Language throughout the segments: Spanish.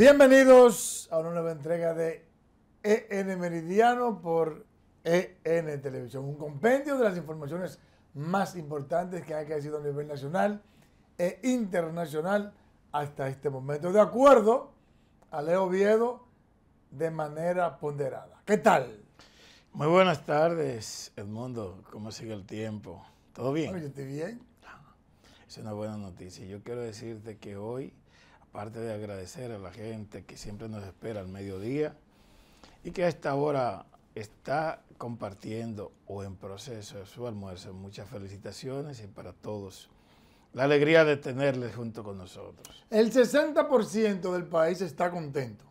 Bienvenidos a una nueva entrega de EN Meridiano por EN Televisión, un compendio de las informaciones más importantes que han crecido a nivel nacional e internacional hasta este momento, de acuerdo a Leo Viedo, de manera ponderada. ¿Qué tal? Muy buenas tardes, Edmundo. ¿Cómo sigue el tiempo? ¿Todo bien? Oye, estoy bien. Es una buena noticia. Yo quiero decirte que hoy parte de agradecer a la gente que siempre nos espera al mediodía y que a esta hora está compartiendo o en proceso de su almuerzo, muchas felicitaciones y para todos la alegría de tenerles junto con nosotros. El 60% del país está contento.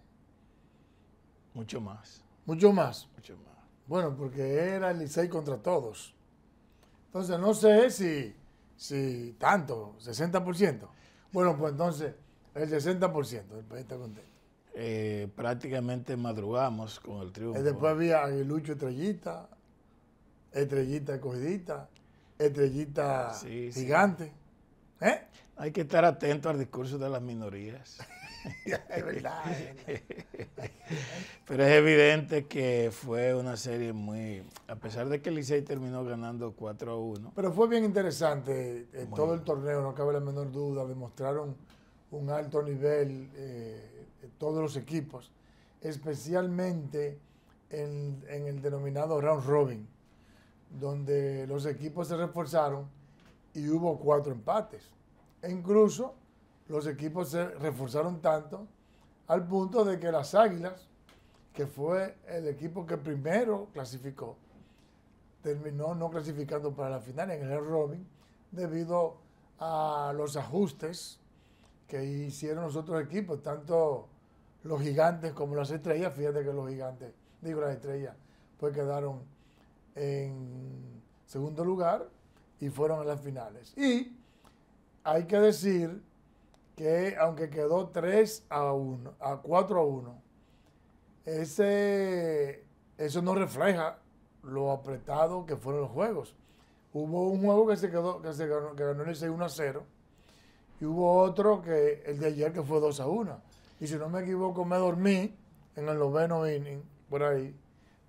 Mucho más. Mucho más. Mucho más. Bueno, porque era el seis contra todos. Entonces, no sé si, si tanto, 60%. Bueno, pues entonces el 60% del país está contento. Eh, prácticamente madrugamos con el triunfo. Eh, después había Aguilucho Estrellita, Estrellita Cogidita, Estrellita Gigante. ¿eh? Hay que estar atento al discurso de las minorías. es verdad. Pero es evidente que fue una serie muy. A pesar de que Licey terminó ganando 4 a 1. Pero fue bien interesante. en todo el torneo, no cabe la menor duda. Demostraron un alto nivel eh, todos los equipos, especialmente en, el denominado round robin, donde los equipos se reforzaron y hubo cuatro empates. E incluso los equipos se reforzaron tanto al punto de que las Águilas, que fue el equipo que primero clasificó, terminó no clasificando para la final en el round robin debido a los ajustes que hicieron los otros equipos, tanto los gigantes como las estrellas, fíjate que los gigantes, digo las estrellas, pues quedaron en segundo lugar y fueron a las finales. Y hay que decir que aunque quedó 3 a 1, a 4 a 1, ese, eso no refleja lo apretado que fueron los juegos. Hubo un juego que se quedó, que se ganó, que ganó el 6 1 a 0 y hubo otro que el de ayer que fue 2 a 1. Y si no me equivoco, me dormí en el noveno inning, por ahí.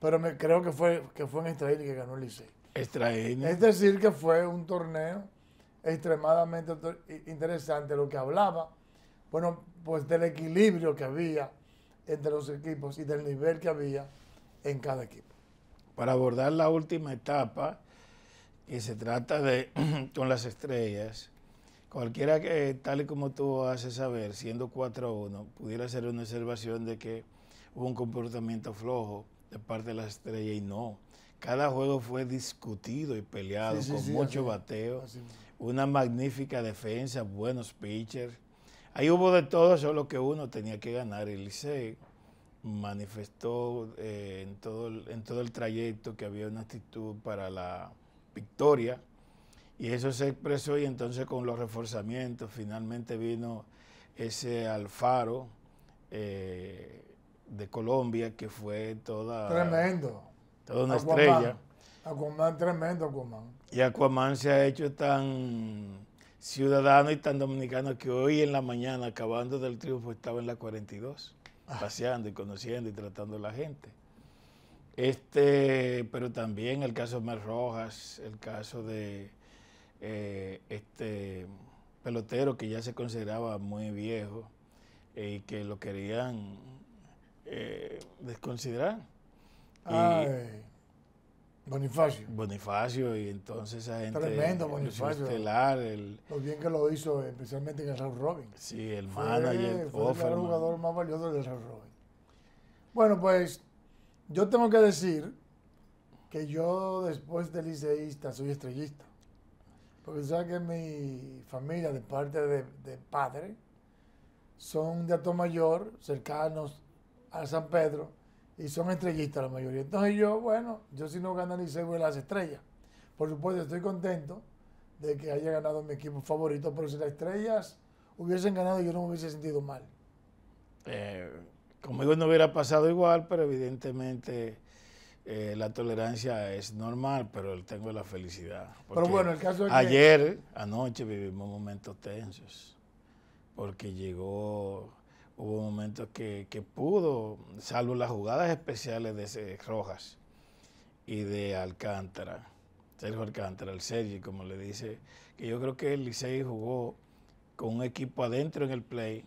Pero me, creo que fue, que fue en Extraín que ganó el Licey. extraño. Es decir, que fue un torneo extremadamente interesante. Lo que hablaba, bueno, pues del equilibrio que había entre los equipos y del nivel que había en cada equipo. Para abordar la última etapa, que se trata de con las estrellas, Cualquiera que, tal y como tú haces saber, siendo 4 a 1, pudiera hacer una observación de que hubo un comportamiento flojo de parte de la estrella y no. Cada juego fue discutido y peleado con mucho bateo, una magnífica defensa, buenos pitchers. Ahí hubo de todo, solo que uno tenía que ganar. El Licey manifestó eh, en, todo en todo el trayecto que había una actitud para la victoria y eso se expresó y entonces con los reforzamientos finalmente vino ese Alfaro eh, de Colombia que fue toda... Tremendo. Toda una estrella. Aquaman, tremendo Aquaman. Y Aquaman se ha hecho tan ciudadano y tan dominicano que hoy en la mañana, acabando del triunfo, estaba en la 42, ah. paseando y conociendo y tratando a la gente. Este, pero también el caso de Mar Rojas, el caso de eh, este pelotero que ya se consideraba muy viejo eh, y que lo querían eh, desconsiderar. Ah, Bonifacio. Bonifacio, y entonces esa gente. Tremendo Bonifacio. lo bien que lo hizo, especialmente en el Robin. Sí, el fue, el jugador más valioso del South Robin. Bueno, pues yo tengo que decir que yo, después de liceísta, soy estrellista. Porque sabes que mi familia, de parte de, padre, son de alto Mayor, cercanos a San Pedro, y son estrellistas la mayoría. Entonces yo, bueno, yo si no gana ni voy a las estrellas. Por supuesto, estoy contento de que haya ganado mi equipo favorito, pero si las estrellas hubiesen ganado yo no me hubiese sentido mal. Eh, conmigo no hubiera pasado igual, pero evidentemente eh, la tolerancia es normal, pero tengo la felicidad. Pero bueno, el caso Ayer, anoche, vivimos momentos tensos, porque llegó, hubo momentos que, pudo, salvo las jugadas especiales de Rojas y de Alcántara, Sergio Alcántara, el Sergi, como le dice, que yo creo que el Licey jugó con un equipo adentro en el play,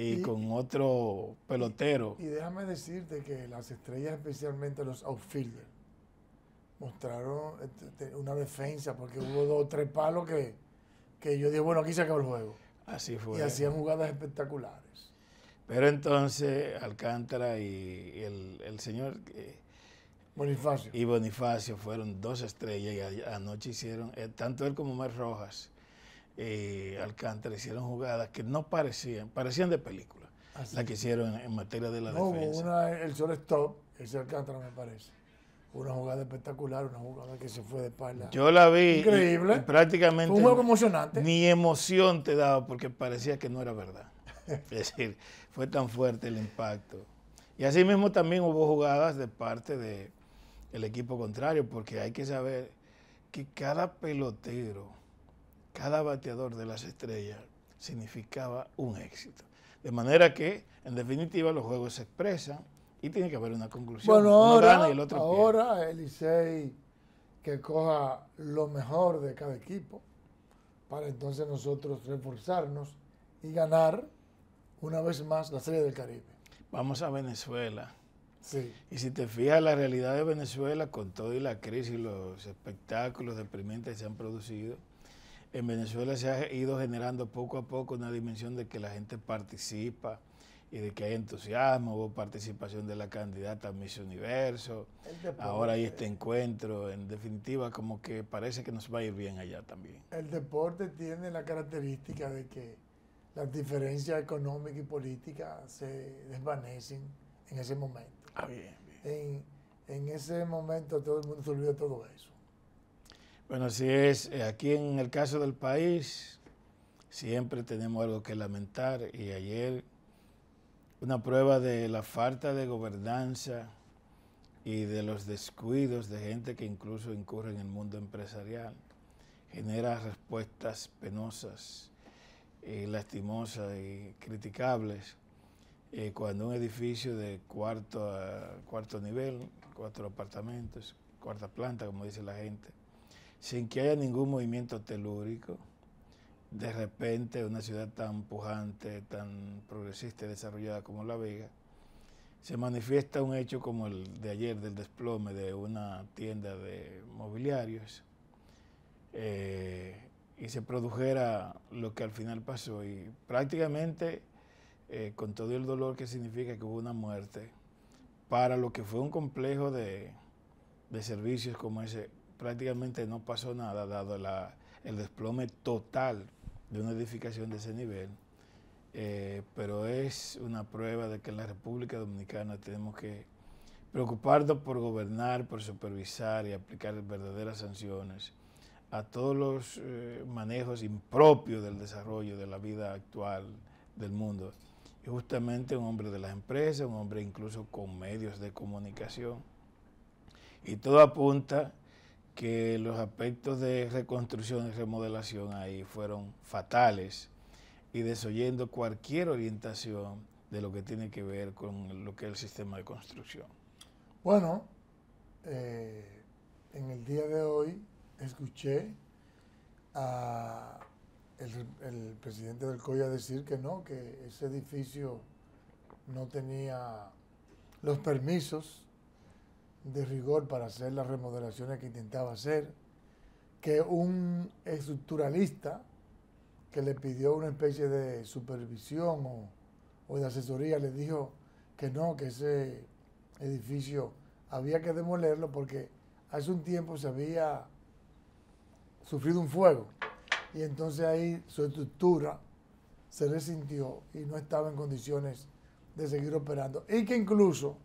y, con otro pelotero. Y, déjame decirte que las estrellas, especialmente los outfielders, mostraron este, una defensa porque hubo dos o tres palos que, yo dije, bueno, aquí se acabó el juego. Así fue. Y hacían jugadas espectaculares. Pero entonces Alcántara y el, señor... Eh, Bonifacio. Y Bonifacio fueron dos estrellas y anoche hicieron, eh, tanto él como Mar Rojas, eh, Alcántara hicieron jugadas que no parecían, parecían de película, ah, la que hicieron en, materia de la defensa. el sol stop, ese Alcántara me parece. Una jugada espectacular, una jugada que se fue de espalda. Yo la vi. Increíble. prácticamente. Un juego emocionante. Ni emoción te daba porque parecía que no era verdad. es decir, fue tan fuerte el impacto. Y así mismo también hubo jugadas de parte del equipo contrario, porque hay que saber que cada pelotero cada bateador de las estrellas significaba un éxito. De manera que, en definitiva, los juegos se expresan y tiene que haber una conclusión. Bueno, ahora, el otro que coja lo mejor de cada equipo para entonces nosotros reforzarnos y ganar una vez más la Serie del Caribe. Vamos a Venezuela. Sí. Y si te fijas la realidad de Venezuela con toda la crisis y los espectáculos deprimentes que se han producido, en Venezuela se ha ido generando poco a poco una dimensión de que la gente participa y de que hay entusiasmo, hubo participación de la candidata a Miss Universo, ahora hay este encuentro, en definitiva como que parece que nos va a ir bien allá también. El deporte tiene la característica de que las diferencias económicas y políticas se desvanecen en ese momento. Ah, bien, En, ese momento todo el mundo se olvida todo eso. Bueno, así es. Eh, aquí en el caso del país siempre tenemos algo que lamentar y ayer una prueba de la falta de gobernanza y de los descuidos de gente que incluso incurre en el mundo empresarial genera respuestas penosas, y eh, lastimosas y criticables. Eh, cuando un edificio de cuarto, a cuarto nivel, cuatro apartamentos, cuarta planta, como dice la gente, sin que haya ningún movimiento telúrico. De repente, una ciudad tan pujante, tan progresista y desarrollada como La Vega, se manifiesta un hecho como el de ayer del desplome de una tienda de mobiliarios eh, y se produjera lo que al final pasó. Y prácticamente, eh, con todo el dolor que significa que hubo una muerte, para lo que fue un complejo de servicios como ese, prácticamente no pasó nada, dado el desplome total de una edificación de ese nivel, eh, pero es una prueba de que en la República Dominicana tenemos que preocuparnos por gobernar, por supervisar y aplicar verdaderas sanciones a todos los eh, manejos impropios del desarrollo de la vida actual del mundo. Y justamente un hombre de las empresas, un hombre incluso con medios de comunicación. Y todo apunta que los aspectos de reconstrucción y remodelación ahí fueron fatales y desoyendo cualquier orientación de lo que tiene que ver con lo que es el sistema de construcción. Bueno, eh, en el día de hoy escuché a el, presidente del COIA decir que no, que ese edificio no tenía los permisos de rigor para hacer las remodelaciones que intentaba hacer, que un estructuralista que le pidió una especie de supervisión o, de asesoría le dijo que no, que ese edificio había que demolerlo porque hace un tiempo se había sufrido un fuego y entonces ahí su estructura se resintió y no estaba en condiciones de seguir operando y que incluso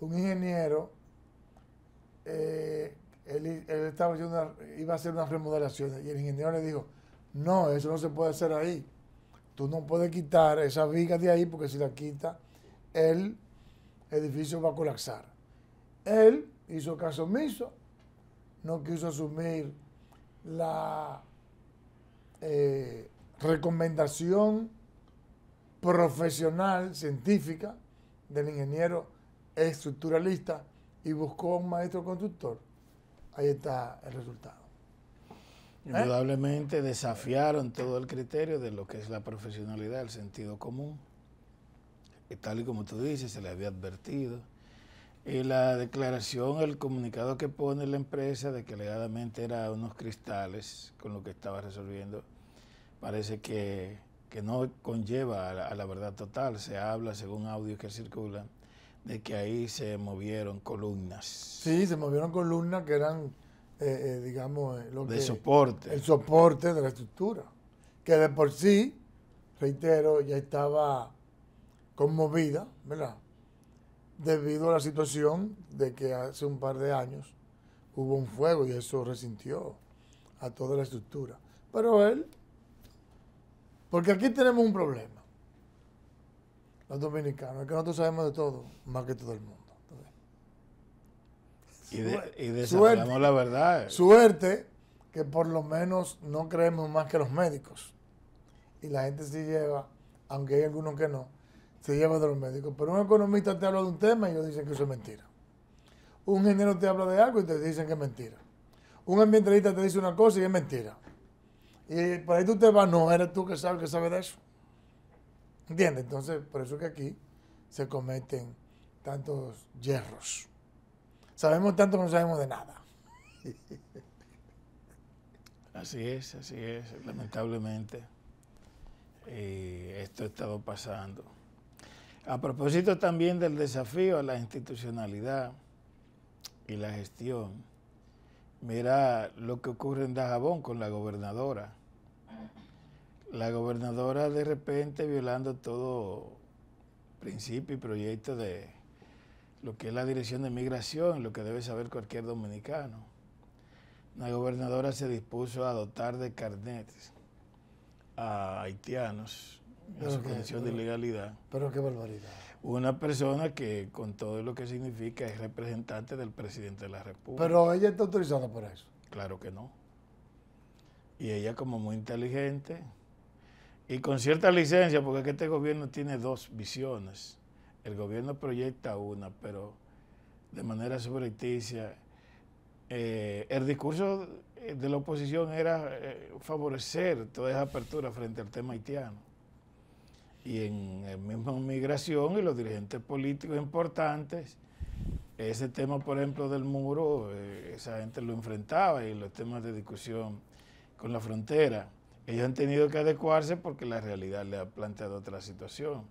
un ingeniero, eh, él, iba a hacer unas remodelaciones y el ingeniero le dijo, no, eso no se puede hacer ahí. Tú no puedes quitar esa viga de ahí porque si la quita, el edificio va a colapsar. Él hizo caso omiso, no quiso asumir la eh, recomendación profesional, científica, del ingeniero estructuralista y buscó un maestro conductor ahí está el resultado. ¿Eh? Indudablemente desafiaron todo el criterio de lo que es la profesionalidad, el sentido común. Y tal y como tú dices, se le había advertido. Y la declaración, el comunicado que pone la empresa de que legadamente era unos cristales con lo que estaba resolviendo, parece que, no conlleva a la, a la verdad total. Se habla según audios que circulan de que ahí se movieron columnas. Sí, se movieron columnas que eran, eh, eh, digamos, eh, de soporte. El soporte de la estructura, que de por sí, reitero, ya estaba conmovida, ¿verdad? Debido a la situación de que hace un par de años hubo un fuego y eso resintió a toda la estructura. Pero él, porque aquí tenemos un problema los dominicanos, es que nosotros sabemos de todo, más que todo el mundo. Y, de, y la verdad. Suerte que por lo menos no creemos más que los médicos. Y la gente se lleva, aunque hay algunos que no, se lleva de los médicos. Pero un economista te habla de un tema y ellos dicen que eso es mentira. Un ingeniero te habla de algo y te dicen que es mentira. Un ambientalista te dice una cosa y es mentira. Y por ahí tú te vas, no, eres tú que sabes que sabes de eso. ¿Entiendes? Entonces, por eso que aquí se cometen tantos hierros. Sabemos tanto que no sabemos de nada. Así es, así es, lamentablemente. Eh, esto ha estado pasando. A propósito también del desafío a la institucionalidad y la gestión, mira lo que ocurre en Dajabón con la gobernadora la gobernadora de repente violando todo principio y proyecto de lo que es la dirección de migración, lo que debe saber cualquier dominicano. La gobernadora se dispuso a dotar de carnetes a haitianos en su condición de ilegalidad. Pero qué barbaridad. Una persona que con todo lo que significa es representante del presidente de la República. Pero ella está autorizada por eso. Claro que no. Y ella como muy inteligente, y con cierta licencia, porque este gobierno tiene dos visiones. El gobierno proyecta una, pero de manera subrepticia. Eh, el discurso de la oposición era eh, favorecer toda esa apertura frente al tema haitiano. Y en el mismo migración y los dirigentes políticos importantes, ese tema, por ejemplo, del muro, eh, esa gente lo enfrentaba y los temas de discusión con la frontera. Ellos han tenido que adecuarse porque la realidad le ha planteado otra situación.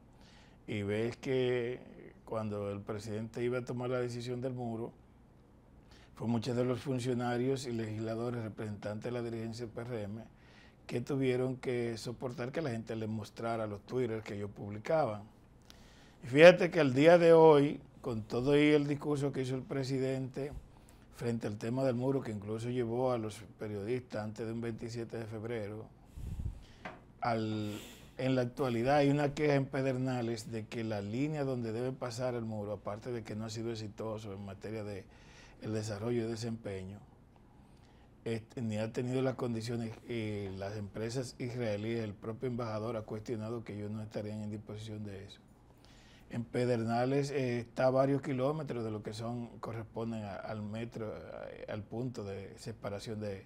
Y ves que cuando el presidente iba a tomar la decisión del muro, fue muchos de los funcionarios y legisladores representantes de la dirigencia del PRM que tuvieron que soportar que la gente les mostrara los twitters que ellos publicaban. Y fíjate que al día de hoy, con todo el discurso que hizo el presidente frente al tema del muro, que incluso llevó a los periodistas antes de un 27 de febrero, en la actualidad hay una queja en Pedernales de que la línea donde debe pasar el muro, aparte de que no ha sido exitoso en materia de el desarrollo y desempeño, ni ha tenido las condiciones, eh, y las empresas israelíes, el propio embajador ha cuestionado que ellos no estarían en disposición de eso. En Pedernales eh, está a varios kilómetros de lo que son corresponden al metro, eh, al punto de separación de,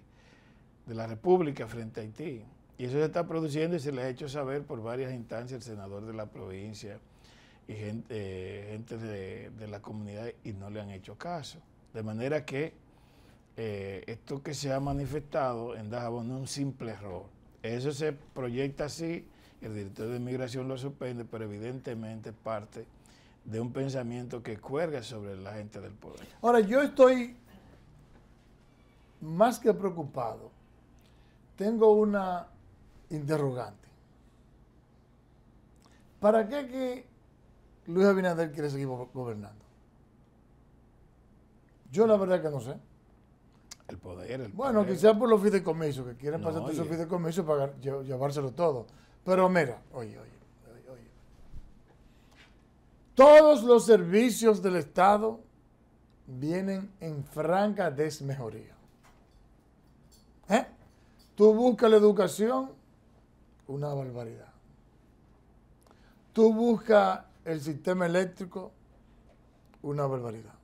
de la República frente a Haití. Y eso se está produciendo y se le ha hecho saber por varias instancias el senador de la provincia y eh, gente, de, la comunidad y no le han hecho caso. De manera que eh, esto que se ha manifestado en Dajabón es un simple error. Eso se proyecta así, el director de inmigración lo suspende, pero evidentemente parte de un pensamiento que cuelga sobre la gente del poder. Ahora, yo estoy más que preocupado. Tengo una interrogante. ¿Para qué que Luis Abinader quiere seguir gobernando? Yo la verdad que no sé. El poder, el Bueno, quizás por los fideicomisos, que quieren pasar esos fideicomisos para llevárselo todo. Pero mira, oye, oye, oye, oye. Todos los servicios del Estado vienen en franca desmejoría. ¿Eh? Tú buscas la educación una barbaridad. Tú buscas el sistema eléctrico, una barbaridad.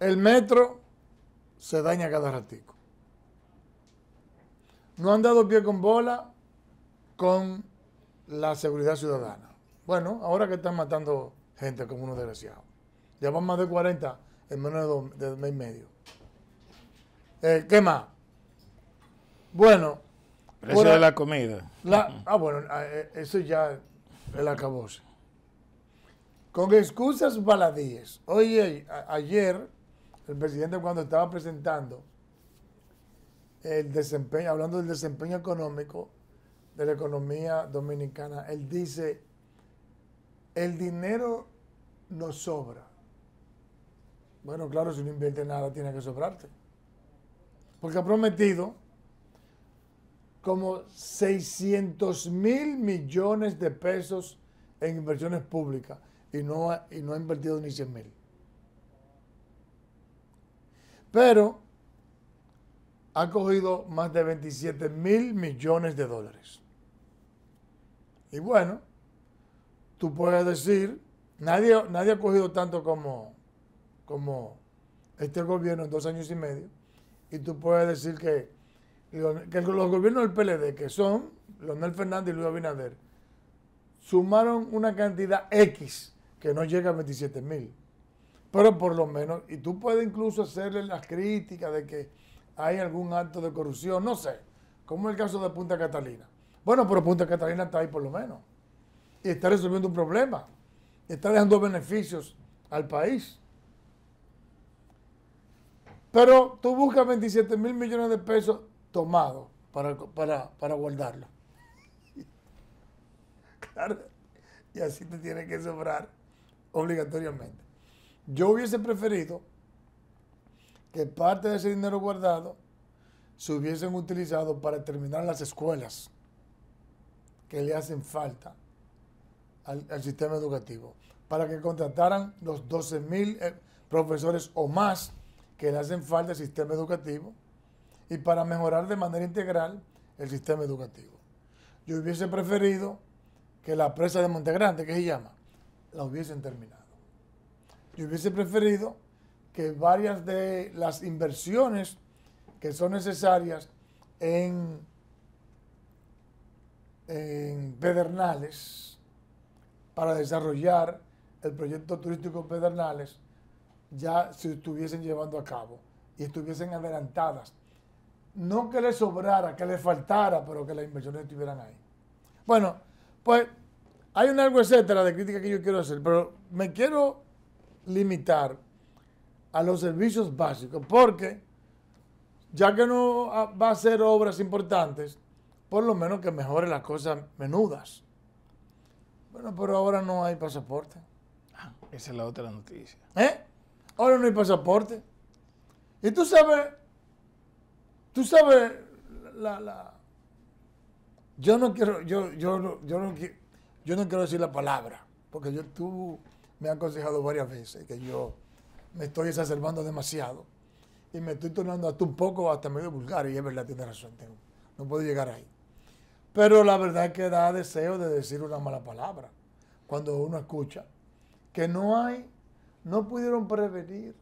El metro se daña cada ratico. No han dado pie con bola con la seguridad ciudadana. Bueno, ahora que están matando gente como unos desgraciados. Ya van más de 40 en menos de, dos, de y medio. Eh, ¿Qué más? Bueno, Precio de la comida. ah, bueno, ah, eh, eso ya el acabó. Con excusas baladíes. Oye, eh, ayer el presidente cuando estaba presentando el desempeño, hablando del desempeño económico de la economía dominicana, él dice, el dinero nos sobra. Bueno, claro, si no invierte nada, tiene que sobrarte. Porque ha prometido como 600 mil millones de pesos en inversiones públicas y no ha, y no ha invertido ni 100 mil. Pero ha cogido más de 27 mil millones de dólares. Y bueno, tú puedes decir, nadie, nadie ha cogido tanto como, como este gobierno en dos años y medio, y tú puedes decir que que los gobiernos del PLD, que son Leonel Fernández y Luis Abinader, sumaron una cantidad X que no llega a 27 mil. Pero por lo menos, y tú puedes incluso hacerle las críticas de que hay algún acto de corrupción, no sé, como el caso de Punta Catalina. Bueno, pero Punta Catalina está ahí por lo menos. Y está resolviendo un problema. está dejando beneficios al país. Pero tú buscas 27 mil millones de pesos tomado para, para, guardarlo. y así te tiene que sobrar obligatoriamente. Yo hubiese preferido que parte de ese dinero guardado se hubiesen utilizado para terminar las escuelas que le hacen falta al, sistema educativo, para que contrataran los 12 mil eh, profesores o más que le hacen falta al sistema educativo y para mejorar de manera integral el sistema educativo. Yo hubiese preferido que la presa de Montegrande, que se llama, la hubiesen terminado. Yo hubiese preferido que varias de las inversiones que son necesarias en, en Pedernales para desarrollar el proyecto turístico Pedernales ya se estuviesen llevando a cabo y estuviesen adelantadas no que le sobrara, que le faltara, pero que las inversiones estuvieran ahí. Bueno, pues hay un algo etcétera de crítica que yo quiero hacer, pero me quiero limitar a los servicios básicos, porque ya que no va a ser obras importantes, por lo menos que mejore las cosas menudas. Bueno, pero ahora no hay pasaporte. Ah, esa es la otra noticia. ¿Eh? Ahora no hay pasaporte. Y tú sabes Tú sabes, la, la, yo no quiero, yo, yo, yo, no, yo no quiero decir la palabra, porque yo, tú me has aconsejado varias veces que yo me estoy exacerbando demasiado y me estoy tornando hasta un poco, hasta medio vulgar, y es verdad, tiene razón, tengo, no puedo llegar ahí. Pero la verdad es que da deseo de decir una mala palabra cuando uno escucha que no hay, no pudieron prevenir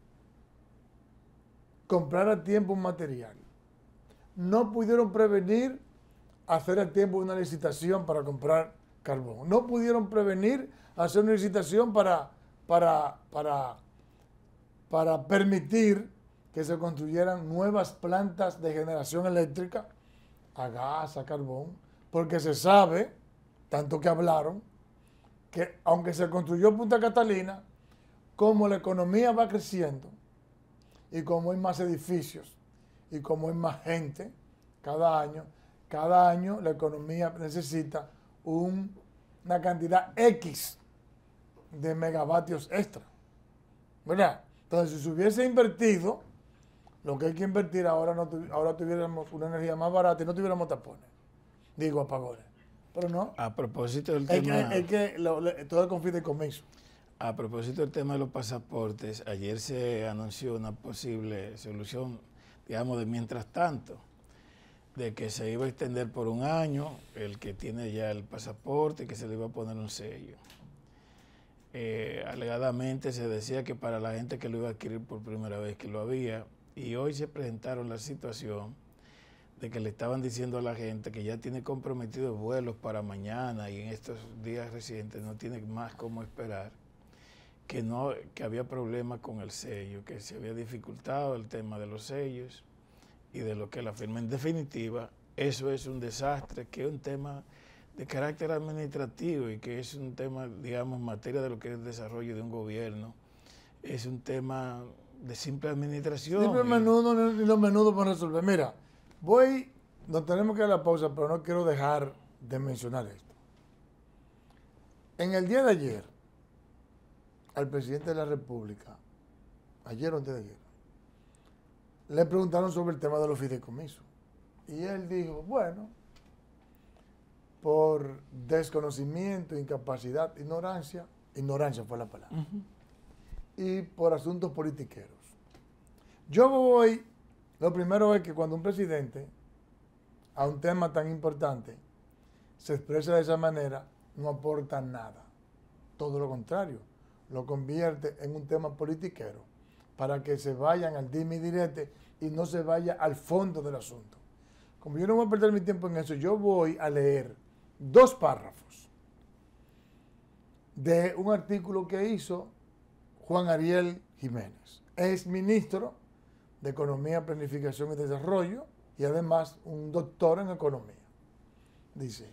comprar a tiempo un material no pudieron prevenir hacer a tiempo una licitación para comprar carbón. No pudieron prevenir hacer una licitación para, para, para, para permitir que se construyeran nuevas plantas de generación eléctrica a gas, a carbón, porque se sabe, tanto que hablaron, que aunque se construyó Punta Catalina, como la economía va creciendo y como hay más edificios y como es más gente cada año, cada año la economía necesita una cantidad X de megavatios extra. ¿Verdad? Entonces, si se hubiese invertido, lo que hay que invertir ahora, no ahora tuviéramos una energía más barata y no tuviéramos tapones. Digo, apagones. Pero no. A propósito del tema. es que todo el conflicto comienzo. A propósito del tema de los pasaportes, ayer se anunció una posible solución digamos, de mientras tanto, de que se iba a extender por un año el que tiene ya el pasaporte, y que se le iba a poner un sello. Eh, alegadamente se decía que para la gente que lo iba a adquirir por primera vez que lo había, y hoy se presentaron la situación de que le estaban diciendo a la gente que ya tiene comprometidos vuelos para mañana y en estos días recientes no tiene más cómo esperar que, no, que había problemas con el sello, que se había dificultado el tema de los sellos y de lo que la firma. En definitiva, eso es un desastre, que es un tema de carácter administrativo y que es un tema, digamos, en materia de lo que es el desarrollo de un gobierno. Es un tema de simple administración. Simple menudo menudo, lo menudo para resolver. Mira, voy, nos tenemos que ir a la pausa, pero no quiero dejar de mencionar esto. En el día de ayer, al presidente de la República, ayer o antes de ayer, le preguntaron sobre el tema de los fideicomisos. Y él dijo, bueno, por desconocimiento, incapacidad, ignorancia, ignorancia fue la palabra, y por asuntos politiqueros. Yo voy, lo primero es que cuando un presidente a un tema tan importante se expresa de esa manera, no aporta nada. Todo lo contrario, lo convierte en un tema politiquero para que se vayan al dime y direte y no se vaya al fondo del asunto. Como yo no voy a perder mi tiempo en eso, yo voy a leer dos párrafos de un artículo que hizo Juan Ariel Jiménez, Es ministro de Economía, Planificación y Desarrollo y además un doctor en Economía. Dice,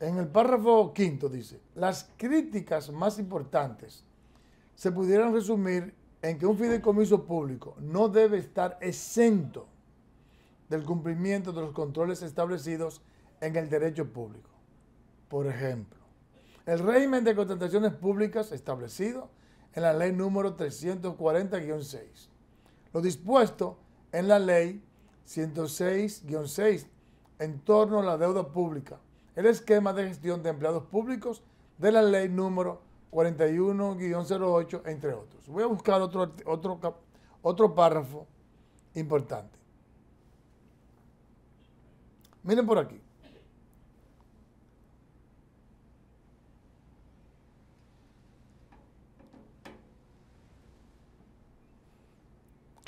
en el párrafo quinto dice, las críticas más importantes se pudieran resumir en que un fideicomiso público no debe estar exento del cumplimiento de los controles establecidos en el derecho público. Por ejemplo, el régimen de contrataciones públicas establecido en la ley número 340-6, lo dispuesto en la ley 106-6 en torno a la deuda pública el esquema de gestión de empleados públicos de la ley número 41-08, entre otros. Voy a buscar otro, otro, otro párrafo importante. Miren por aquí.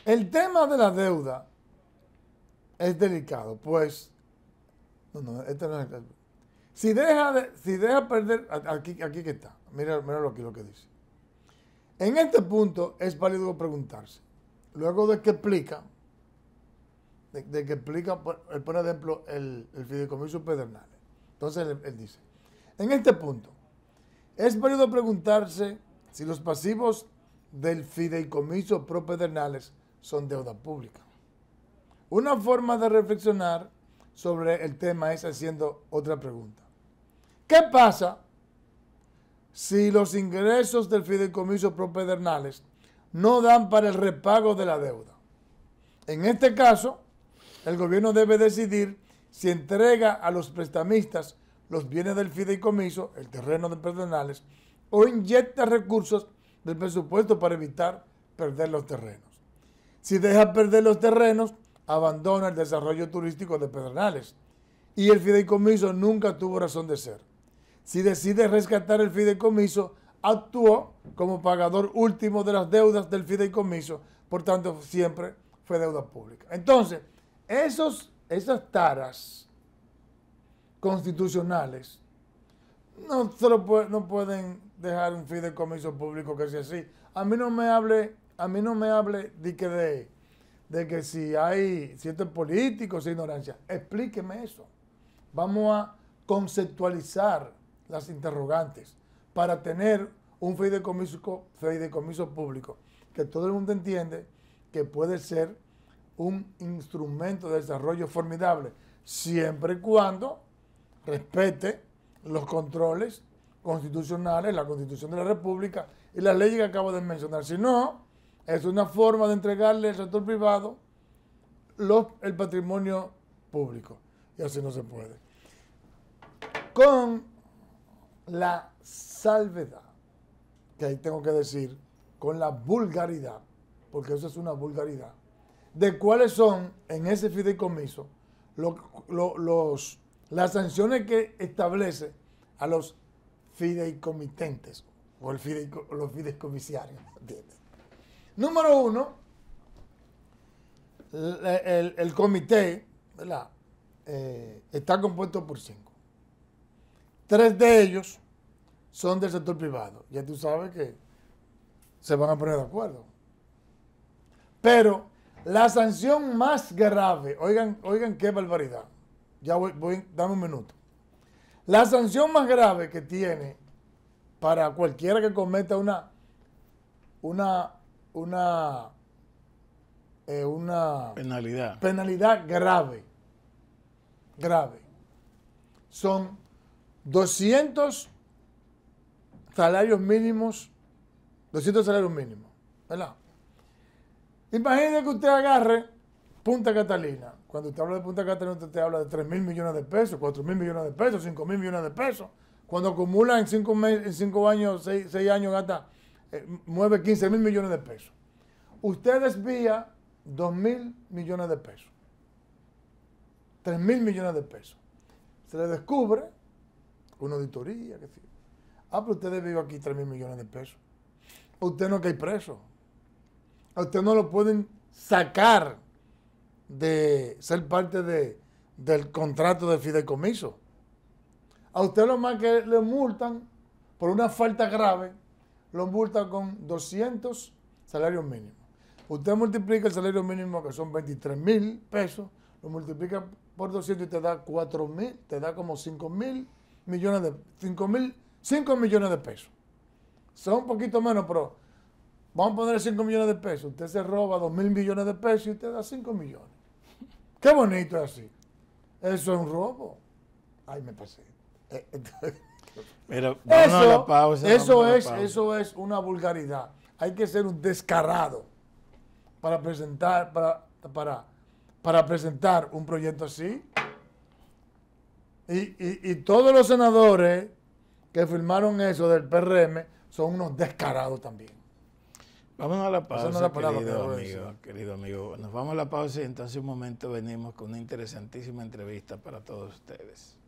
El tema de la deuda es delicado, pues... No, no, este no es el si deja, perder, aquí, que está, mira, mira lo, que, lo que dice. En este punto es válido preguntarse, luego de que explica, de, que explica, por pone ejemplo el, fideicomiso Pedernales. Entonces él, dice, en este punto, es válido preguntarse si los pasivos del fideicomiso pro Pedernales son deuda pública. Una forma de reflexionar sobre el tema es haciendo otra pregunta. ¿Qué pasa si los ingresos del fideicomiso propedernales no dan para el repago de la deuda? En este caso, el gobierno debe decidir si entrega a los prestamistas los bienes del fideicomiso, el terreno de pedernales, o inyecta recursos del presupuesto para evitar perder los terrenos. Si deja perder los terrenos, abandona el desarrollo turístico de Pedernales y el fideicomiso nunca tuvo razón de ser. Si decide rescatar el fideicomiso, actuó como pagador último de las deudas del fideicomiso, por tanto siempre fue deuda pública. Entonces, esos, esas taras constitucionales no, no pueden dejar un fideicomiso público que sea así. A mí no me hable, a mí no me hable de que de de que si hay, ciertos políticos e ignorancia. Explíqueme eso. Vamos a conceptualizar las interrogantes para tener un fideicomiso, fideicomiso público que todo el mundo entiende que puede ser un instrumento de desarrollo formidable, siempre y cuando respete los controles constitucionales, la constitución de la República y las leyes que acabo de mencionar. Si no, es una forma de entregarle al sector privado el patrimonio público. Y así no se puede. Con la salvedad, que ahí tengo que decir, con la vulgaridad, porque eso es una vulgaridad, de cuáles son en ese fideicomiso los, las sanciones que establece a los fideicomitentes o el fideicomisarios los Número uno, el, comité ¿verdad? Eh, está compuesto por cinco. Tres de ellos son del sector privado. Ya tú sabes que se van a poner de acuerdo. Pero la sanción más grave, oigan, oigan qué barbaridad. Ya voy, voy, dame un minuto. La sanción más grave que tiene para cualquiera que cometa una, una una, eh, una penalidad. penalidad grave. Grave. Son 200 salarios mínimos, 200 salarios mínimos, ¿verdad? que usted agarre Punta Catalina. Cuando usted habla de Punta Catalina, usted te habla de 3 mil millones de pesos, 4 mil millones de pesos, 5 mil millones de pesos. Cuando acumula en 5 cinco años, 6 años, gasta eh, mueve 15 mil millones de pesos. Usted desvía 2 mil millones de pesos. 3 mil millones de pesos. Se le descubre una auditoría. Que sí. Ah, pero usted desvió aquí 3 mil millones de pesos. A usted no hay preso. A usted no lo pueden sacar de ser parte de, del contrato de fideicomiso. A usted lo más que le multan por una falta grave lo multan con 200 salarios mínimos. Usted multiplica el salario mínimo, que son 23 mil pesos, lo multiplica por 200 y te da 4 mil, te da como 5 mil millones de, 5 mil, 5 millones de pesos. Son un poquito menos, pero vamos a poner 5 millones de pesos. Usted se roba 2 mil millones de pesos y te da 5 millones. Qué bonito es así. Eso es un robo. Ay, me pasé. Eh, pero eso, es, eso es una vulgaridad. Hay que ser un descarado para presentar, para, para, presentar un proyecto así. Y, todos los senadores que firmaron eso del PRM son unos descarados también. Vamos a la pausa, querido amigo. Nos vamos a la pausa y entonces un momento venimos con una interesantísima entrevista para todos ustedes.